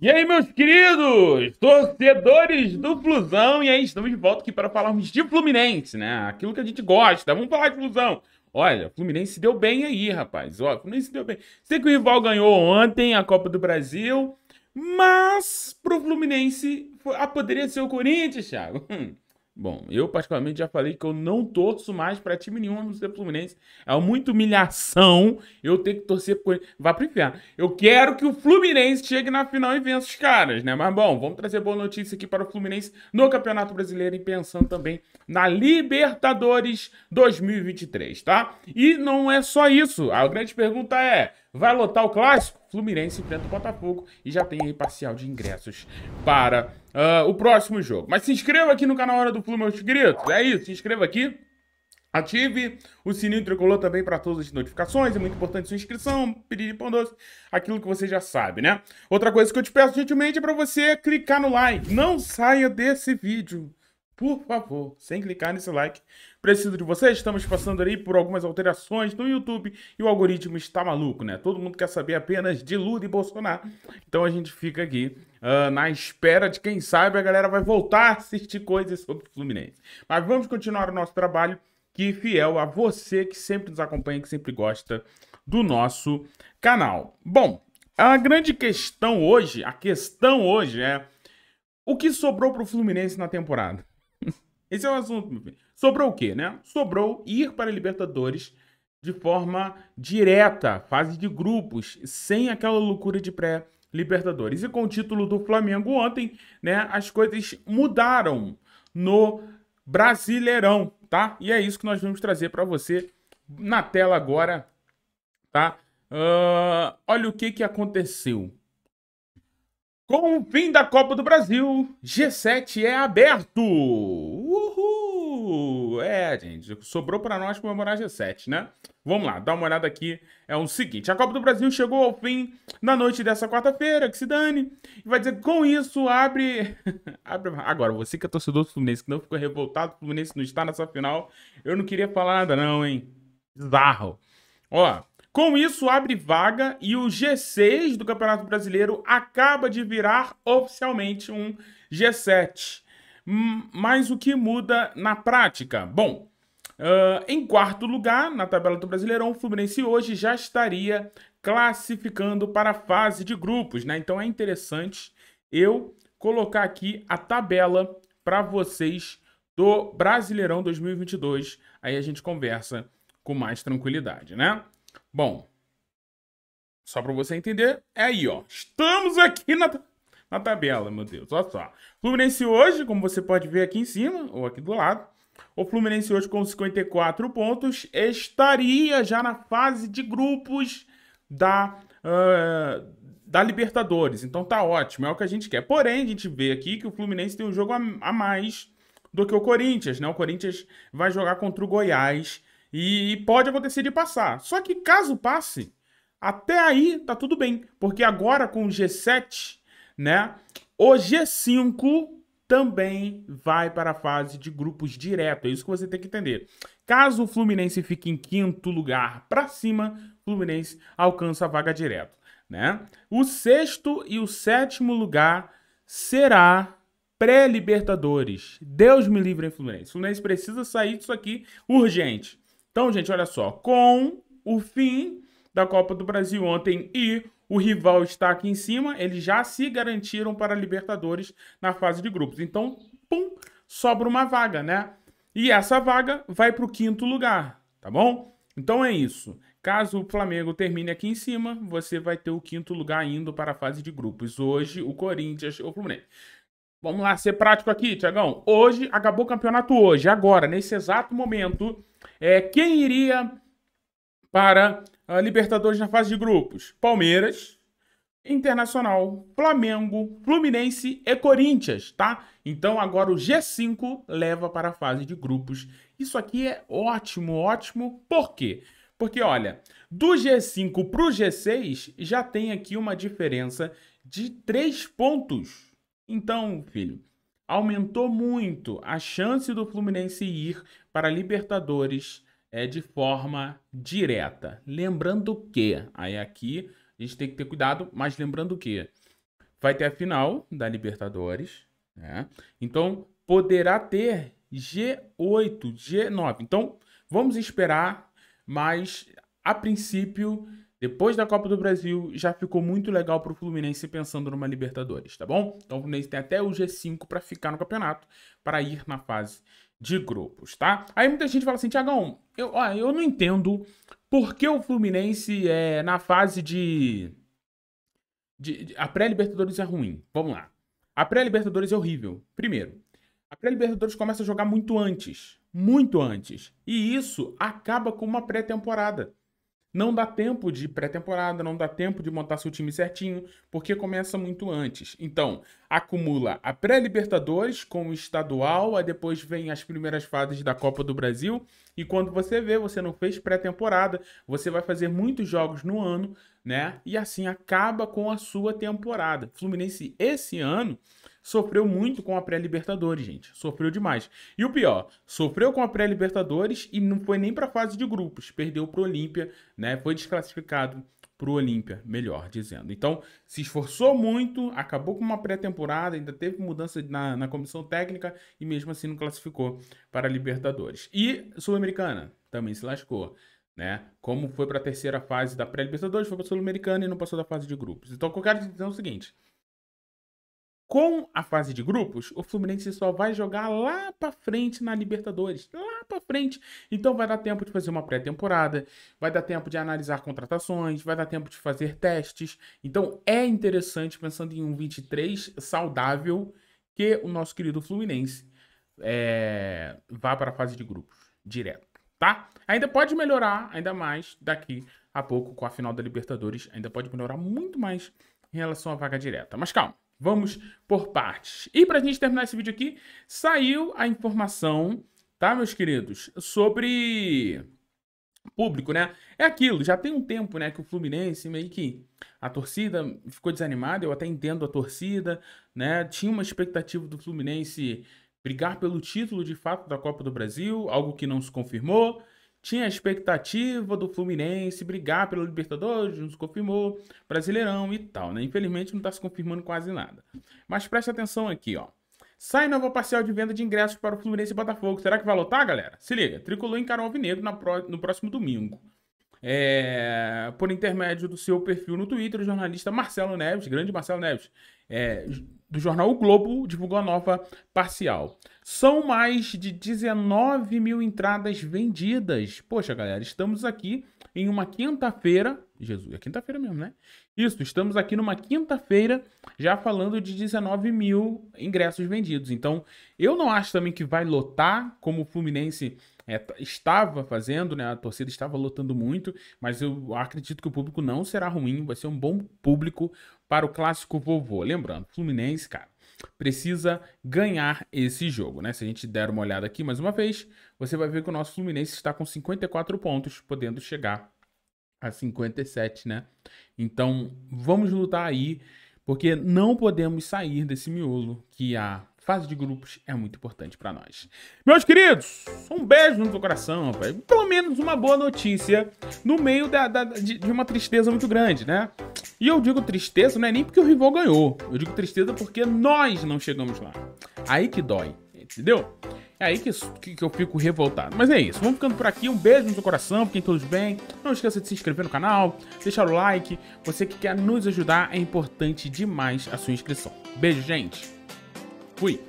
E aí, meus queridos torcedores do Flusão, e aí estamos de volta aqui para falarmos de Fluminense, né? Aquilo que a gente gosta. Vamos falar de Flusão. Olha, Fluminense deu bem aí, rapaz. Olha, Fluminense deu bem. Sei que o rival ganhou ontem a Copa do Brasil, mas pro Fluminense ah, poderia ser o Corinthians, Thiago. Hum. Bom, eu particularmente já falei que eu não torço mais para time nenhum no ser Fluminense. É muita humilhação eu ter que torcer por ele. Vá pro inferno. Eu quero que o Fluminense chegue na final e vença os caras, né? Mas bom, vamos trazer boa notícia aqui para o Fluminense no Campeonato Brasileiro e pensando também na Libertadores 2023, tá? E não é só isso. A grande pergunta é: vai lotar o clássico? Fluminense enfrenta o Botafogo e já tem aí parcial de ingressos para uh, o próximo jogo. Mas se inscreva aqui no canal Hora do Fluminense meus É isso, se inscreva aqui. Ative o sininho tricolor também para todas as notificações, é muito importante sua inscrição, pedir de pão doce, aquilo que você já sabe, né? Outra coisa que eu te peço gentilmente é para você clicar no like. Não saia desse vídeo. Por favor, sem clicar nesse like. Preciso de vocês. Estamos passando aí por algumas alterações no YouTube e o algoritmo está maluco, né? Todo mundo quer saber apenas de Lula e Bolsonaro. Então a gente fica aqui uh, na espera de quem sabe a galera vai voltar a assistir coisas sobre o Fluminense. Mas vamos continuar o nosso trabalho que fiel a você que sempre nos acompanha, que sempre gosta do nosso canal. Bom, a grande questão hoje, a questão hoje é o que sobrou para o Fluminense na temporada? Esse é o assunto, meu filho. Sobrou o quê, né? Sobrou ir para a Libertadores de forma direta, fase de grupos, sem aquela loucura de pré-Libertadores. E com o título do Flamengo ontem, né, as coisas mudaram no Brasileirão, tá? E é isso que nós vamos trazer para você na tela agora, tá? Uh, olha o que, que aconteceu. Com o fim da Copa do Brasil, G7 é aberto. É, gente, sobrou para nós comemorar G7, né? Vamos lá, dá uma olhada aqui. É o seguinte, a Copa do Brasil chegou ao fim na noite dessa quarta-feira, que se dane. E vai dizer, com isso, abre... abre... Agora, você que é torcedor do Fluminense, que não ficou revoltado, o Fluminense não está nessa final, eu não queria falar nada não, hein? Bizarro. Ó, com isso, abre vaga e o G6 do Campeonato Brasileiro acaba de virar oficialmente um G7. Mas o que muda na prática? Bom, uh, em quarto lugar, na tabela do Brasileirão, o Fluminense hoje já estaria classificando para a fase de grupos, né? Então é interessante eu colocar aqui a tabela para vocês do Brasileirão 2022. Aí a gente conversa com mais tranquilidade, né? Bom, só para você entender, é aí, ó. Estamos aqui na na tabela, meu Deus. Olha só. Fluminense hoje, como você pode ver aqui em cima, ou aqui do lado, o Fluminense hoje com 54 pontos estaria já na fase de grupos da, uh, da Libertadores. Então tá ótimo, é o que a gente quer. Porém, a gente vê aqui que o Fluminense tem um jogo a, a mais do que o Corinthians, né? O Corinthians vai jogar contra o Goiás e, e pode acontecer de passar. Só que caso passe, até aí tá tudo bem, porque agora com o G7 né? É o G5 também vai para a fase de grupos direto. É isso que você tem que entender. Caso o Fluminense fique em quinto lugar para cima, Fluminense alcança a vaga direto, né? O sexto e o sétimo lugar será pré-libertadores. Deus me livre, hein, Fluminense. Fluminense precisa sair disso aqui urgente. Então, gente, olha só, com o fim da Copa do Brasil ontem e o rival está aqui em cima, eles já se garantiram para a Libertadores na fase de grupos. Então, pum, sobra uma vaga, né? E essa vaga vai para o quinto lugar, tá bom? Então é isso. Caso o Flamengo termine aqui em cima, você vai ter o quinto lugar indo para a fase de grupos. Hoje, o Corinthians ou o Fluminense. Vamos lá, ser prático aqui, Tiagão. Hoje, acabou o campeonato hoje. Agora, nesse exato momento, é, quem iria para a ah, Libertadores na fase de grupos: Palmeiras, Internacional, Flamengo, Fluminense e Corinthians, tá? Então agora o G5 leva para a fase de grupos. Isso aqui é ótimo, ótimo. Por quê? Porque olha, do G5 para o G6 já tem aqui uma diferença de 3 pontos. Então, filho, aumentou muito a chance do Fluminense ir para a Libertadores é, de forma direta. Lembrando que, aí aqui a gente tem que ter cuidado, mas lembrando que vai ter a final da Libertadores, né? Então poderá ter G8, G9. Então vamos esperar, mas a princípio, depois da Copa do Brasil, já ficou muito legal para o Fluminense pensando numa Libertadores, tá bom? Então o Fluminense tem até o G5 para ficar no campeonato, para ir na fase de grupos, tá? Aí muita gente fala assim, Tiagão, eu, eu não entendo por que o Fluminense é na fase de. de, de a pré-Libertadores é ruim. Vamos lá. A pré-Libertadores é horrível. Primeiro, a pré-Libertadores começa a jogar muito antes. Muito antes. E isso acaba com uma pré-temporada. Não dá tempo de pré-temporada, não dá tempo de montar seu time certinho, porque começa muito antes. Então, acumula a pré-Libertadores com o estadual, aí depois vem as primeiras fases da Copa do Brasil, e quando você vê, você não fez pré-temporada, você vai fazer muitos jogos no ano, né? E assim acaba com a sua temporada. Fluminense esse ano sofreu muito com a pré-Libertadores, gente. Sofreu demais. E o pior, sofreu com a pré-Libertadores e não foi nem para a fase de grupos. Perdeu para o Olímpia, né? Foi desclassificado para o Olímpia, melhor dizendo. Então, se esforçou muito, acabou com uma pré-temporada, ainda teve mudança na, na comissão técnica e mesmo assim não classificou para a Libertadores. E Sul-Americana também se lascou. Né? Como foi para a terceira fase da pré-Libertadores, foi para a Sul-Americana e não passou da fase de grupos. Então, o que eu quero dizer é o seguinte: com a fase de grupos, o Fluminense só vai jogar lá para frente na Libertadores, lá para frente. Então vai dar tempo de fazer uma pré-temporada, vai dar tempo de analisar contratações, vai dar tempo de fazer testes. Então é interessante pensando em um 23 saudável que o nosso querido Fluminense é, vá para a fase de grupos direto, tá? Ainda pode melhorar ainda mais daqui a pouco com a final da Libertadores, ainda pode melhorar muito mais em relação à vaga direta. Mas calma. Vamos por partes. E para a gente terminar esse vídeo aqui, saiu a informação, tá, meus queridos, sobre público, né? É aquilo, já tem um tempo, né, que o Fluminense meio que a torcida ficou desanimada, eu até entendo a torcida, né? Tinha uma expectativa do Fluminense brigar pelo título de fato da Copa do Brasil, algo que não se confirmou. Tinha a expectativa do Fluminense brigar pelo Libertadores, não se confirmou, Brasileirão e tal, né? Infelizmente não está se confirmando quase nada. Mas preste atenção aqui, ó. Sai nova parcial de venda de ingressos para o Fluminense e Botafogo. Será que vai lotar, galera? Se liga, Tricolor encarou o Alvinegro no próximo domingo. É, por intermédio do seu perfil no Twitter, o jornalista Marcelo Neves, grande Marcelo Neves, é, do jornal o Globo, divulgou a nova parcial. São mais de 19 mil entradas vendidas. Poxa, galera, estamos aqui em uma quinta-feira. Jesus, é quinta-feira mesmo, né? Isso, estamos aqui numa quinta-feira já falando de 19 mil ingressos vendidos. Então, eu não acho também que vai lotar, como o Fluminense é, estava fazendo, né? A torcida estava lotando muito, mas eu acredito que o público não será ruim, vai ser um bom público para o clássico vovô. Lembrando, Fluminense, cara, precisa ganhar esse jogo, né? Se a gente der uma olhada aqui mais uma vez, você vai ver que o nosso Fluminense está com 54 pontos, podendo chegar a 57, né? Então, vamos lutar aí, porque não podemos sair desse miolo que a fase de grupos é muito importante para nós. Meus queridos, um beijo no seu coração, rapaz. Pelo menos uma boa notícia no meio da, da de, de, uma tristeza muito grande, né? E eu digo tristeza não é nem porque o rival ganhou. Eu digo tristeza porque nós não chegamos lá. Aí que dói, entendeu? É aí que, que, eu fico revoltado. Mas é isso. Vamos ficando por aqui. Um beijo no seu coração. Fiquem todos bem. Não esqueça de se inscrever no canal, deixar o like. Você que quer nos ajudar, é importante demais a sua inscrição. Beijo, gente. Fui.